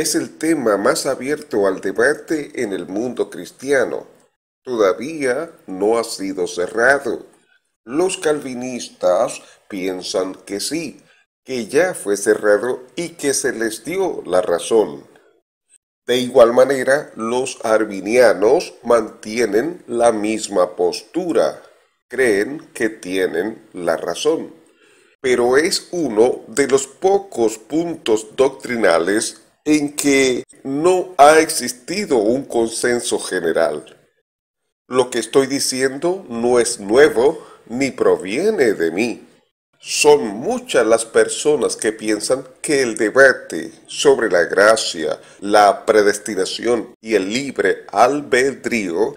es el tema más abierto al debate en el mundo cristiano. Todavía no ha sido cerrado. Los calvinistas piensan que sí, que ya fue cerrado y que se les dio la razón. De igual manera, los arminianos mantienen la misma postura, creen que tienen la razón, pero es uno de los pocos puntos doctrinales en que no ha existido un consenso general. Lo que estoy diciendo no es nuevo ni proviene de mí. Son muchas las personas que piensan que el debate sobre la gracia, la predestinación y el libre albedrío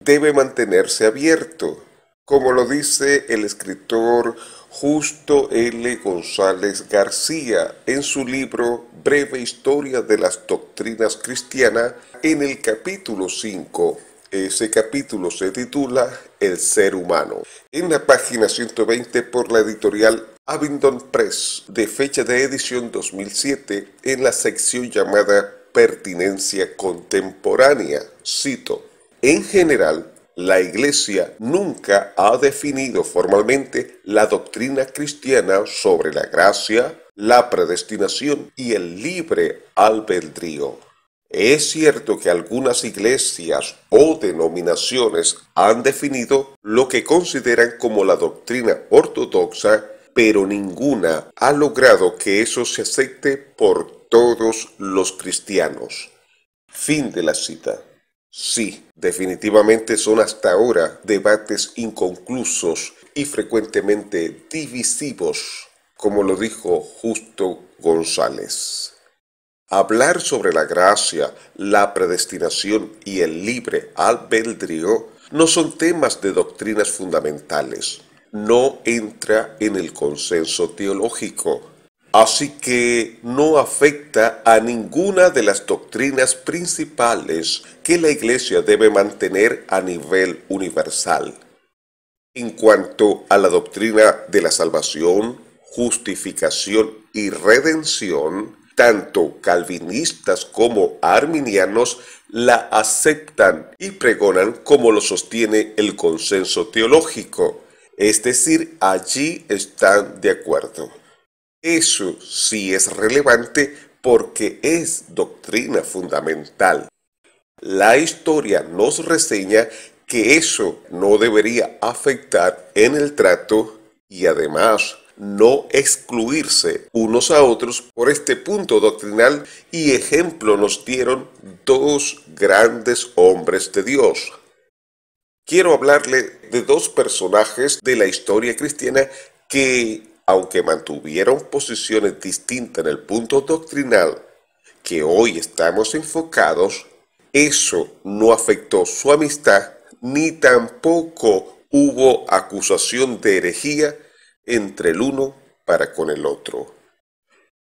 debe mantenerse abierto, como lo dice el escritor Justo L. González García en su libro Breve Historia de las Doctrinas Cristianas en el capítulo 5. Ese capítulo se titula El ser humano. En la página 120 por la editorial Abingdon Press, de fecha de edición 2007, en la sección llamada Pertinencia Contemporánea, cito, En general, la Iglesia nunca ha definido formalmente la doctrina cristiana sobre la gracia, la predestinación y el libre albedrío. Es cierto que algunas iglesias o denominaciones han definido lo que consideran como la doctrina ortodoxa, pero ninguna ha logrado que eso se acepte por todos los cristianos. Fin de la cita. Sí, definitivamente son hasta ahora debates inconclusos y frecuentemente divisivos, como lo dijo Justo González. Hablar sobre la gracia, la predestinación y el libre albedrío no son temas de doctrinas fundamentales. No entra en el consenso teológico Así que no afecta a ninguna de las doctrinas principales que la Iglesia debe mantener a nivel universal. En cuanto a la doctrina de la salvación, justificación y redención, tanto calvinistas como arminianos la aceptan y pregonan como lo sostiene el consenso teológico. Es decir, allí están de acuerdo. Eso sí es relevante porque es doctrina fundamental. La historia nos reseña que eso no debería afectar en el trato y además no excluirse unos a otros por este punto doctrinal y ejemplo nos dieron dos grandes hombres de Dios. Quiero hablarle de dos personajes de la historia cristiana que aunque mantuvieron posiciones distintas en el punto doctrinal que hoy estamos enfocados, eso no afectó su amistad ni tampoco hubo acusación de herejía entre el uno para con el otro.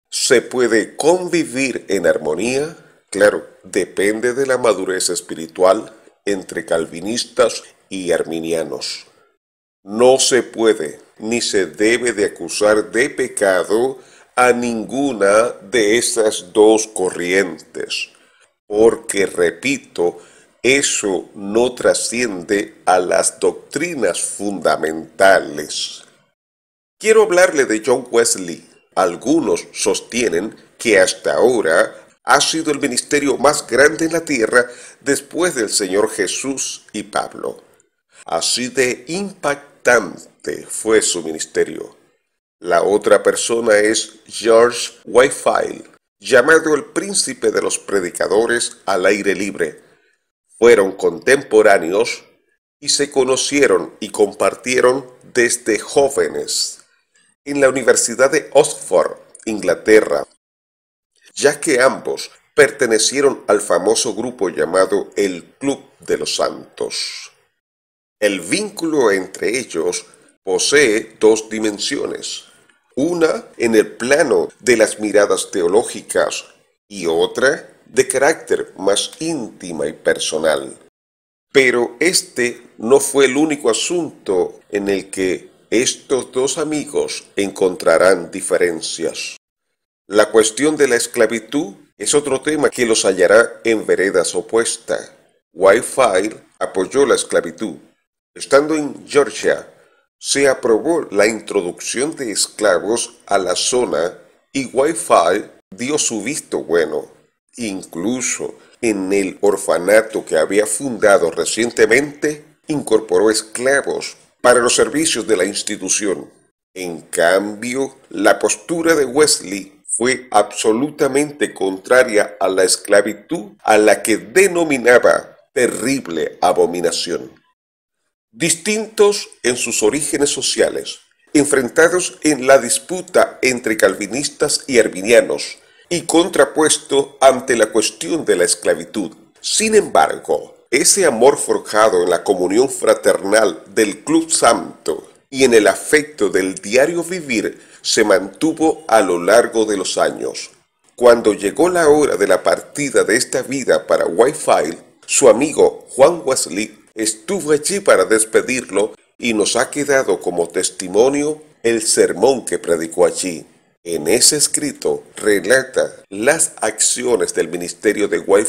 ¿Se puede convivir en armonía? Claro, depende de la madurez espiritual entre calvinistas y arminianos. No se puede ni se debe de acusar de pecado a ninguna de esas dos corrientes, porque, repito, eso no trasciende a las doctrinas fundamentales. Quiero hablarle de John Wesley. Algunos sostienen que hasta ahora ha sido el ministerio más grande en la tierra después del Señor Jesús y Pablo. Así de impactante fue su ministerio. La otra persona es George Whitefield, llamado el príncipe de los predicadores al aire libre. Fueron contemporáneos y se conocieron y compartieron desde jóvenes en la Universidad de Oxford, Inglaterra, ya que ambos pertenecieron al famoso grupo llamado el Club de los Santos. El vínculo entre ellos posee dos dimensiones, una en el plano de las miradas teológicas y otra de carácter más íntima y personal. Pero este no fue el único asunto en el que estos dos amigos encontrarán diferencias. La cuestión de la esclavitud es otro tema que los hallará en veredas opuestas. Wi-Fi apoyó la esclavitud, Estando en Georgia, se aprobó la introducción de esclavos a la zona y wi dio su visto bueno. Incluso en el orfanato que había fundado recientemente, incorporó esclavos para los servicios de la institución. En cambio, la postura de Wesley fue absolutamente contraria a la esclavitud a la que denominaba terrible abominación. Distintos en sus orígenes sociales, enfrentados en la disputa entre calvinistas y arminianos y contrapuesto ante la cuestión de la esclavitud. Sin embargo, ese amor forjado en la comunión fraternal del Club Santo y en el afecto del diario vivir se mantuvo a lo largo de los años. Cuando llegó la hora de la partida de esta vida para wi su amigo Juan Wesley estuvo allí para despedirlo y nos ha quedado como testimonio el sermón que predicó allí. En ese escrito relata las acciones del ministerio de wi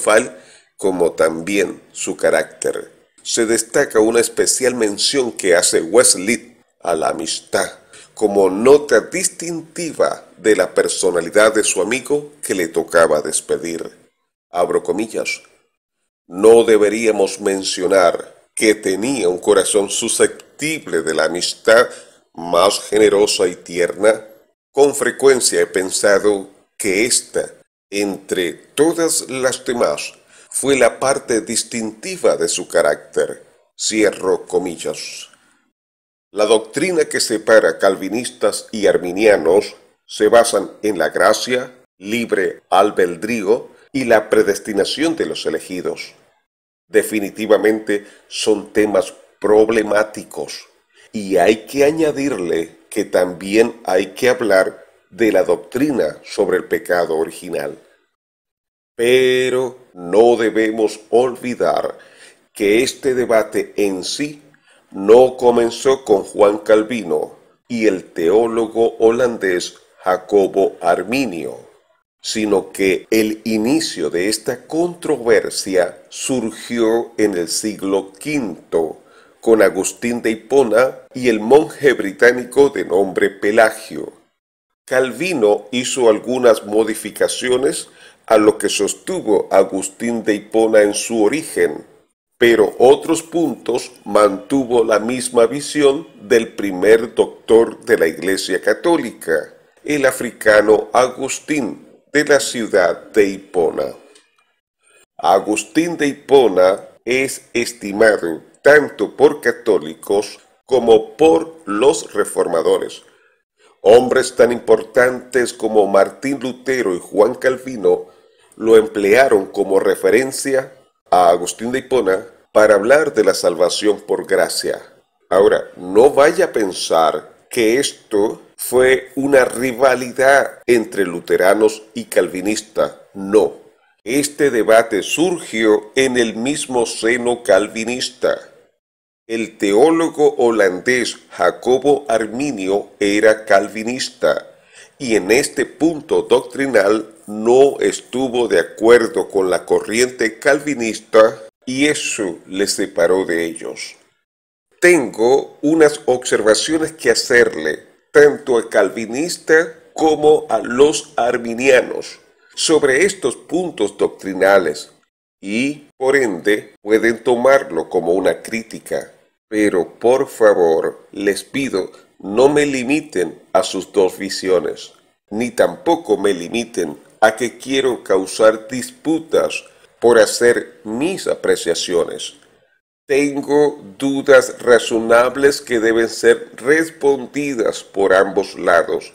como también su carácter. Se destaca una especial mención que hace Wesley a la amistad como nota distintiva de la personalidad de su amigo que le tocaba despedir. Abro comillas. No deberíamos mencionar que tenía un corazón susceptible de la amistad más generosa y tierna, con frecuencia he pensado que ésta, entre todas las demás, fue la parte distintiva de su carácter. Cierro comillas. La doctrina que separa calvinistas y arminianos se basan en la gracia, libre albedrío y la predestinación de los elegidos definitivamente son temas problemáticos. Y hay que añadirle que también hay que hablar de la doctrina sobre el pecado original. Pero no debemos olvidar que este debate en sí no comenzó con Juan Calvino y el teólogo holandés Jacobo Arminio sino que el inicio de esta controversia surgió en el siglo V con Agustín de Hipona y el monje británico de nombre Pelagio. Calvino hizo algunas modificaciones a lo que sostuvo Agustín de Hipona en su origen, pero otros puntos mantuvo la misma visión del primer doctor de la Iglesia Católica, el africano Agustín, la ciudad de Hipona. Agustín de Hipona es estimado tanto por católicos como por los reformadores. Hombres tan importantes como Martín Lutero y Juan Calvino lo emplearon como referencia a Agustín de Hipona para hablar de la salvación por gracia. Ahora, no vaya a pensar que esto fue una rivalidad entre luteranos y calvinistas. No. Este debate surgió en el mismo seno calvinista. El teólogo holandés Jacobo Arminio era calvinista y en este punto doctrinal no estuvo de acuerdo con la corriente calvinista y eso le separó de ellos. Tengo unas observaciones que hacerle tanto a calvinista como a los arminianos sobre estos puntos doctrinales y, por ende, pueden tomarlo como una crítica. Pero, por favor, les pido, no me limiten a sus dos visiones, ni tampoco me limiten a que quiero causar disputas por hacer mis apreciaciones. Tengo dudas razonables que deben ser respondidas por ambos lados.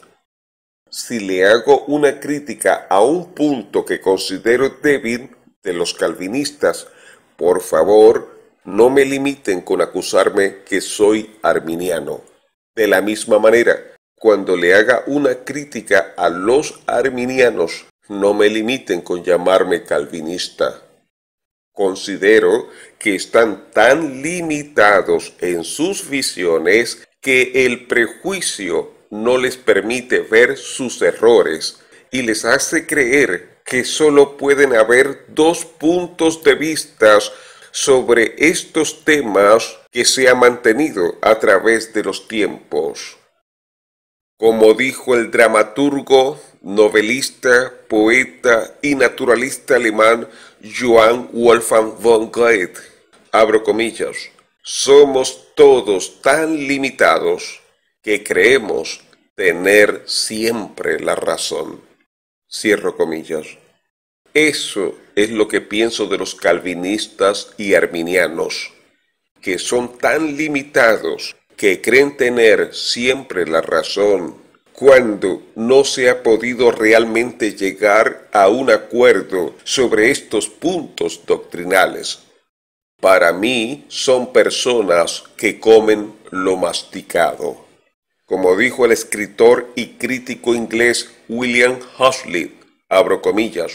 Si le hago una crítica a un punto que considero débil de los calvinistas, por favor, no me limiten con acusarme que soy arminiano. De la misma manera, cuando le haga una crítica a los arminianos, no me limiten con llamarme calvinista. Considero que están tan limitados en sus visiones que el prejuicio no les permite ver sus errores y les hace creer que solo pueden haber dos puntos de vista sobre estos temas que se ha mantenido a través de los tiempos. Como dijo el dramaturgo novelista, poeta y naturalista alemán Johann Wolfgang von Goethe. Abro comillas. Somos todos tan limitados que creemos tener siempre la razón. Cierro comillas. Eso es lo que pienso de los calvinistas y arminianos, que son tan limitados que creen tener siempre la razón cuando no se ha podido realmente llegar a un acuerdo sobre estos puntos doctrinales. Para mí son personas que comen lo masticado. Como dijo el escritor y crítico inglés William Huxley, abro comillas,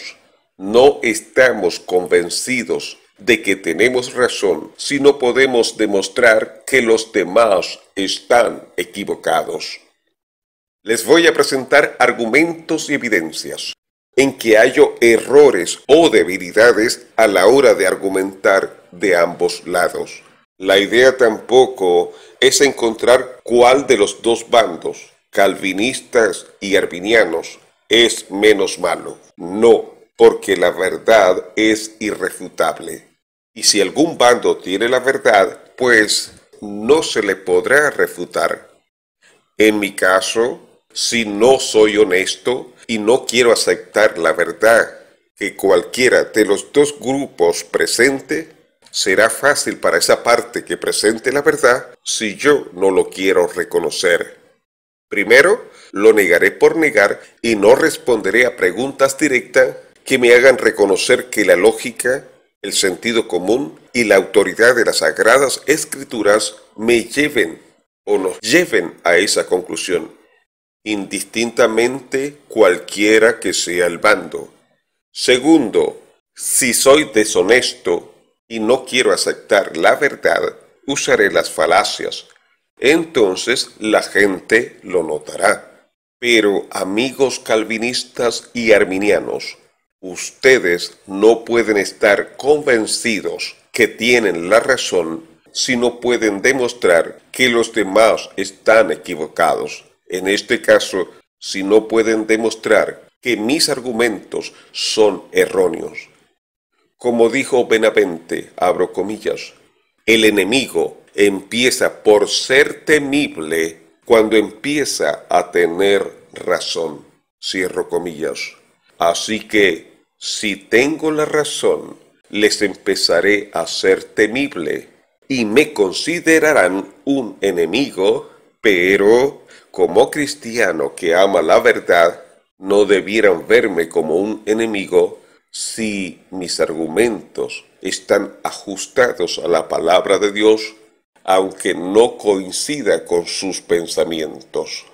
no estamos convencidos de que tenemos razón si no podemos demostrar que los demás están equivocados. Les voy a presentar argumentos y evidencias en que hallo errores o debilidades a la hora de argumentar de ambos lados. La idea tampoco es encontrar cuál de los dos bandos, calvinistas y arvinianos, es menos malo. No, porque la verdad es irrefutable. Y si algún bando tiene la verdad, pues no se le podrá refutar. En mi caso, si no soy honesto y no quiero aceptar la verdad que cualquiera de los dos grupos presente, será fácil para esa parte que presente la verdad si yo no lo quiero reconocer. Primero, lo negaré por negar y no responderé a preguntas directas que me hagan reconocer que la lógica, el sentido común y la autoridad de las sagradas escrituras me lleven o nos lleven a esa conclusión indistintamente cualquiera que sea el bando. Segundo, si soy deshonesto y no quiero aceptar la verdad, usaré las falacias. Entonces la gente lo notará. Pero amigos calvinistas y arminianos, ustedes no pueden estar convencidos que tienen la razón si no pueden demostrar que los demás están equivocados. En este caso, si no pueden demostrar que mis argumentos son erróneos. Como dijo Benavente, abro comillas, el enemigo empieza por ser temible cuando empieza a tener razón. Cierro comillas. Así que, si tengo la razón, les empezaré a ser temible y me considerarán un enemigo, pero como cristiano que ama la verdad, no debieran verme como un enemigo si mis argumentos están ajustados a la palabra de Dios, aunque no coincida con sus pensamientos.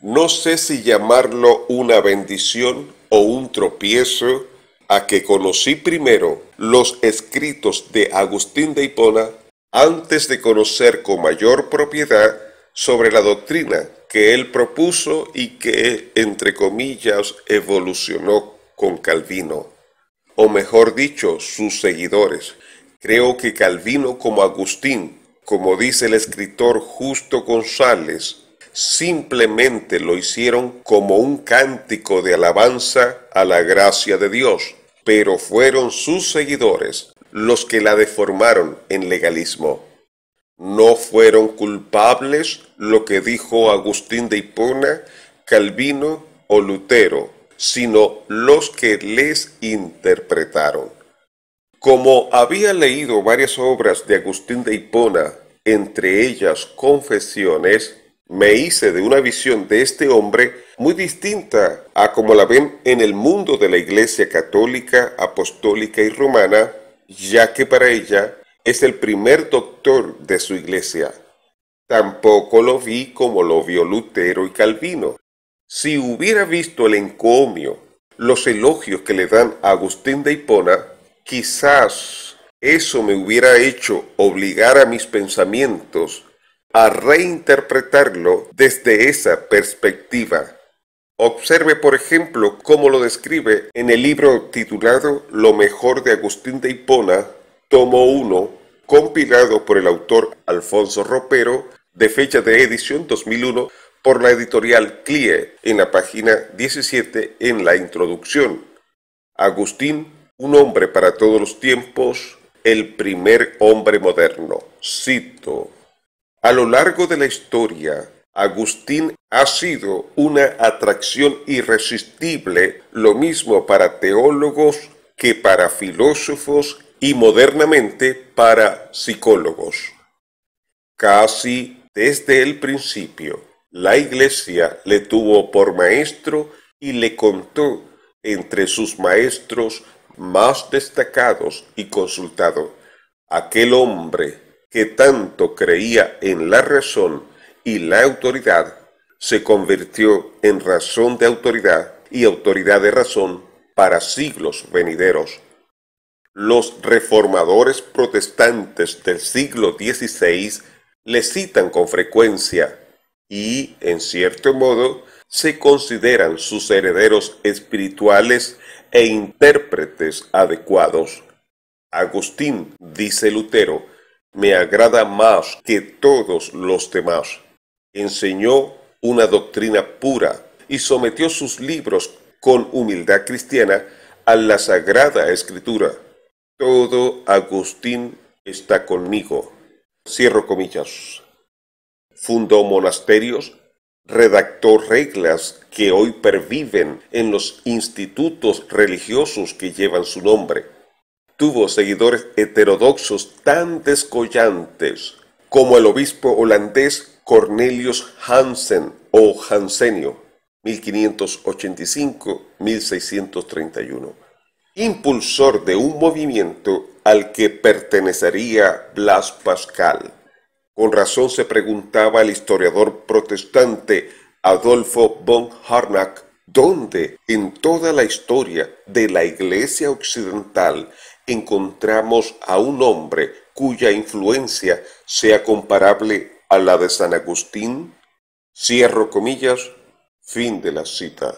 No sé si llamarlo una bendición o un tropiezo a que conocí primero los escritos de Agustín de Hipona antes de conocer con mayor propiedad sobre la doctrina que él propuso y que, entre comillas, evolucionó con Calvino, o mejor dicho, sus seguidores. Creo que Calvino como Agustín, como dice el escritor Justo González, simplemente lo hicieron como un cántico de alabanza a la gracia de Dios, pero fueron sus seguidores los que la deformaron en legalismo. No fueron culpables lo que dijo Agustín de Hipona, Calvino o Lutero, sino los que les interpretaron. Como había leído varias obras de Agustín de Hipona, entre ellas Confesiones, me hice de una visión de este hombre muy distinta a como la ven en el mundo de la Iglesia católica, apostólica y romana, ya que para ella es el primer doctor de su iglesia. Tampoco lo vi como lo vio Lutero y Calvino. Si hubiera visto el encomio, los elogios que le dan a Agustín de Hipona, quizás eso me hubiera hecho obligar a mis pensamientos a reinterpretarlo desde esa perspectiva. Observe, por ejemplo, cómo lo describe en el libro titulado Lo mejor de Agustín de Hipona, tomo 1, compilado por el autor Alfonso Ropero, de fecha de edición 2001 por la editorial CLIE, en la página 17 en la introducción. Agustín, un hombre para todos los tiempos, el primer hombre moderno. Cito. A lo largo de la historia, Agustín ha sido una atracción irresistible, lo mismo para teólogos que para filósofos y modernamente para psicólogos. Casi desde el principio, la Iglesia le tuvo por maestro y le contó entre sus maestros más destacados y consultado, aquel hombre que tanto creía en la razón y la autoridad, se convirtió en razón de autoridad y autoridad de razón para siglos venideros. Los reformadores protestantes del siglo XVI le citan con frecuencia y, en cierto modo, se consideran sus herederos espirituales e intérpretes adecuados. Agustín, dice Lutero, me agrada más que todos los demás. Enseñó una doctrina pura y sometió sus libros con humildad cristiana a la Sagrada Escritura. Todo Agustín está conmigo. Cierro comillas. Fundó monasterios, redactó reglas que hoy perviven en los institutos religiosos que llevan su nombre. Tuvo seguidores heterodoxos tan descollantes como el obispo holandés Cornelius Hansen o Hansenio, 1585-1631 impulsor de un movimiento al que pertenecería Blas Pascal. Con razón se preguntaba el historiador protestante Adolfo von Harnack dónde en toda la historia de la Iglesia Occidental encontramos a un hombre cuya influencia sea comparable a la de San Agustín. Cierro comillas, fin de la cita.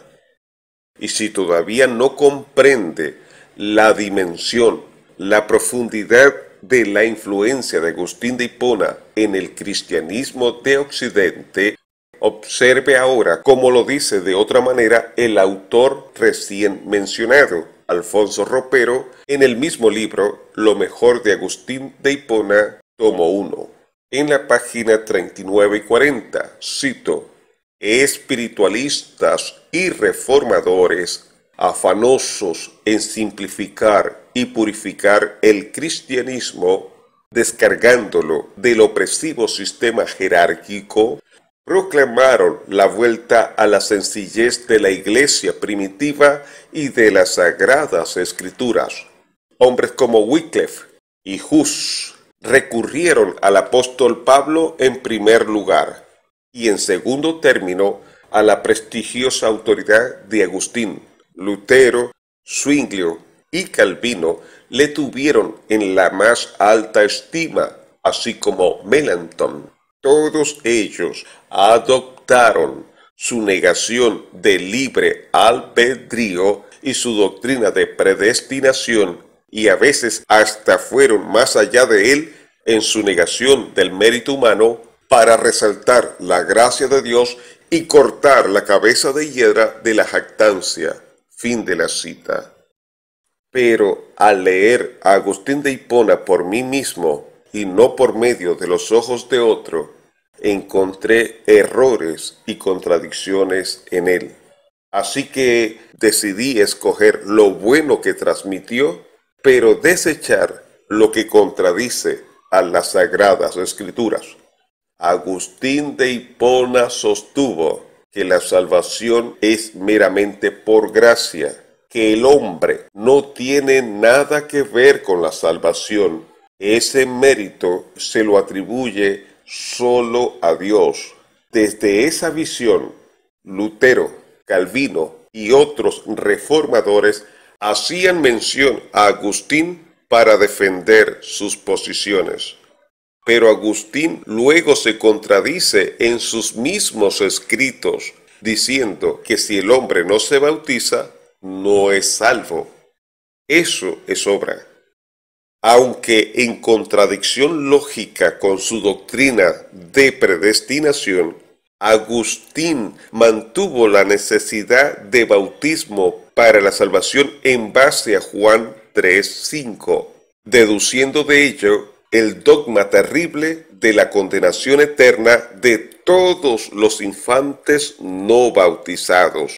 Y si todavía no comprende la dimensión, la profundidad de la influencia de Agustín de Hipona en el cristianismo de Occidente, observe ahora como lo dice de otra manera el autor recién mencionado, Alfonso Ropero, en el mismo libro Lo mejor de Agustín de Hipona, tomo 1. En la página 39 y 40, cito, Espiritualistas y reformadores afanosos en simplificar y purificar el cristianismo, descargándolo del opresivo sistema jerárquico, proclamaron la vuelta a la sencillez de la iglesia primitiva y de las sagradas escrituras. Hombres como Wycliffe y Hus recurrieron al apóstol Pablo en primer lugar y en segundo término a la prestigiosa autoridad de Agustín. Lutero, Zwinglio y Calvino le tuvieron en la más alta estima, así como Melanchthon. Todos ellos adoptaron su negación de libre albedrío y su doctrina de predestinación, y a veces hasta fueron más allá de él en su negación del mérito humano para resaltar la gracia de Dios y cortar la cabeza de hiedra de la jactancia. Fin de la cita. Pero al leer a Agustín de Hipona por mí mismo y no por medio de los ojos de otro, encontré errores y contradicciones en él. Así que decidí escoger lo bueno que transmitió, pero desechar lo que contradice a las sagradas escrituras. Agustín de Hipona sostuvo que la salvación es meramente por gracia, que el hombre no tiene nada que ver con la salvación. Ese mérito se lo atribuye solo a Dios. Desde esa visión, Lutero, Calvino y otros reformadores hacían mención a Agustín para defender sus posiciones. Pero Agustín luego se contradice en sus mismos escritos, diciendo que si el hombre no se bautiza, no es salvo. Eso es obra. Aunque en contradicción lógica con su doctrina de predestinación, Agustín mantuvo la necesidad de bautismo para la salvación en base a Juan 3.5, deduciendo de ello el dogma terrible de la condenación eterna de todos los infantes no bautizados,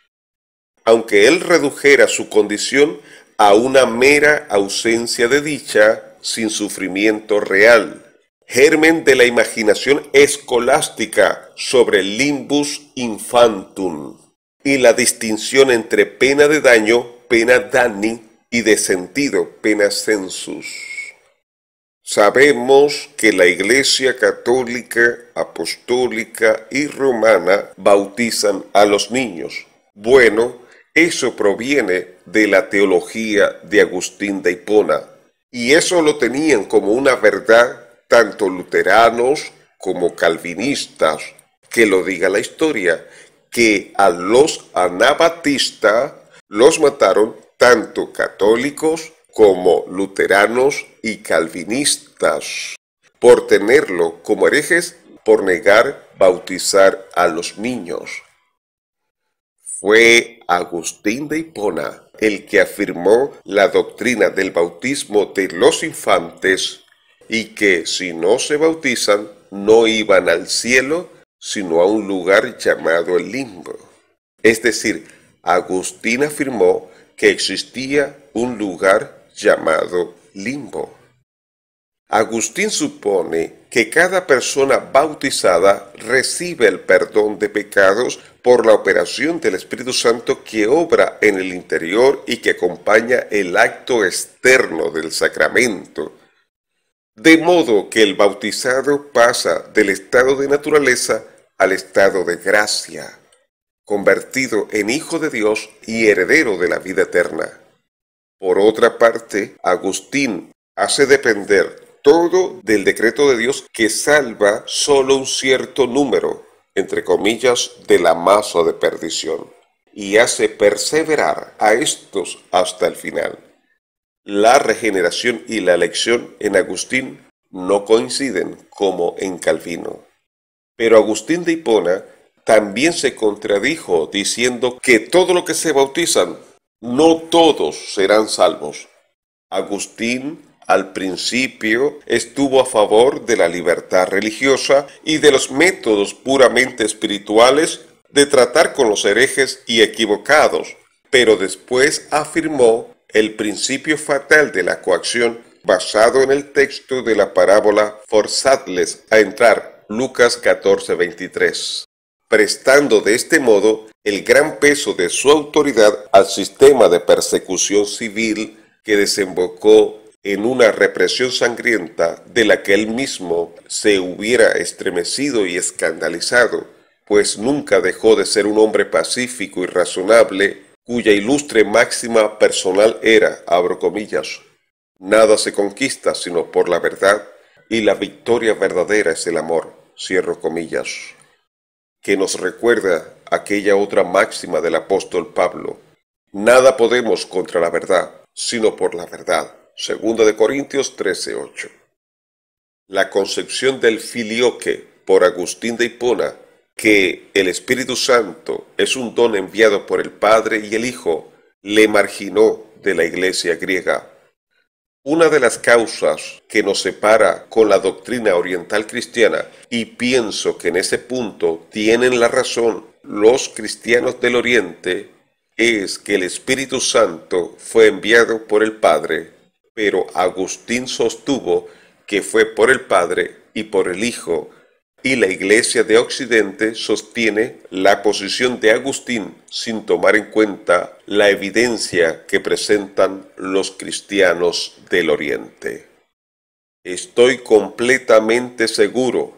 aunque él redujera su condición a una mera ausencia de dicha sin sufrimiento real, germen de la imaginación escolástica sobre el limbus infantum y la distinción entre pena de daño, pena danni, y de sentido, pena sensus. Sabemos que la Iglesia Católica, Apostólica y Romana bautizan a los niños. Bueno, eso proviene de la teología de Agustín de Hipona, y eso lo tenían como una verdad tanto luteranos como calvinistas, que lo diga la historia, que a los anabatistas los mataron tanto católicos como luteranos y calvinistas, por tenerlo como herejes por negar bautizar a los niños. Fue Agustín de Hipona el que afirmó la doctrina del bautismo de los infantes y que si no se bautizan no iban al cielo, sino a un lugar llamado el limbo. Es decir, Agustín afirmó que existía un lugar llamado limbo. Agustín supone que cada persona bautizada recibe el perdón de pecados por la operación del Espíritu Santo que obra en el interior y que acompaña el acto externo del sacramento. De modo que el bautizado pasa del estado de naturaleza al estado de gracia, convertido en hijo de Dios y heredero de la vida eterna. Por otra parte, Agustín hace depender todo del decreto de Dios que salva solo un cierto número, entre comillas, de la masa de perdición, y hace perseverar a estos hasta el final. La regeneración y la elección en Agustín no coinciden como en Calvino. Pero Agustín de Hipona también se contradijo diciendo que todo lo que se bautizan no todos serán salvos. Agustín al principio estuvo a favor de la libertad religiosa y de los métodos puramente espirituales de tratar con los herejes y equivocados, pero después afirmó el principio fatal de la coacción basado en el texto de la parábola Forzadles a entrar, Lucas 14:23 prestando de este modo el gran peso de su autoridad al sistema de persecución civil que desembocó en una represión sangrienta de la que él mismo se hubiera estremecido y escandalizado, pues nunca dejó de ser un hombre pacífico y razonable cuya ilustre máxima personal era, abro comillas, nada se conquista sino por la verdad y la victoria verdadera es el amor, cierro comillas que nos recuerda aquella otra máxima del apóstol Pablo. Nada podemos contra la verdad, sino por la verdad. Segunda de Corintios 13:8. La concepción del filioque por Agustín de Hipona, que el Espíritu Santo es un don enviado por el Padre y el Hijo, le marginó de la iglesia griega. Una de las causas que nos separa con la doctrina oriental cristiana, y pienso que en ese punto tienen la razón los cristianos del Oriente, es que el Espíritu Santo fue enviado por el Padre, pero Agustín sostuvo que fue por el Padre y por el Hijo y la Iglesia de Occidente sostiene la posición de Agustín sin tomar en cuenta la evidencia que presentan los cristianos del Oriente. Estoy completamente seguro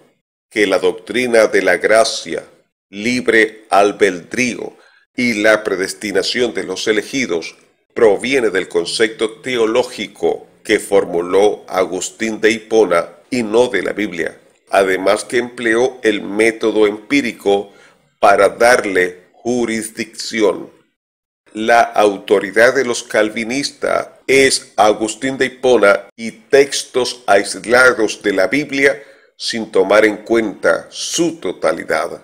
que la doctrina de la gracia, libre albedrío y la predestinación de los elegidos proviene del concepto teológico que formuló Agustín de Hipona y no de la Biblia además que empleó el método empírico para darle jurisdicción. La autoridad de los calvinistas es Agustín de Hipona y textos aislados de la Biblia sin tomar en cuenta su totalidad.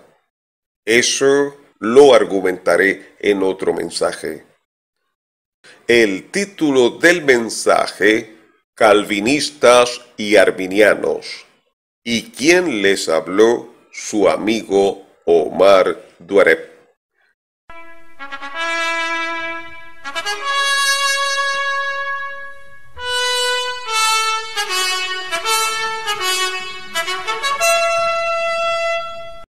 Eso lo argumentaré en otro mensaje. El título del mensaje, Calvinistas y Arminianos y quién les habló su amigo Omar Duarep.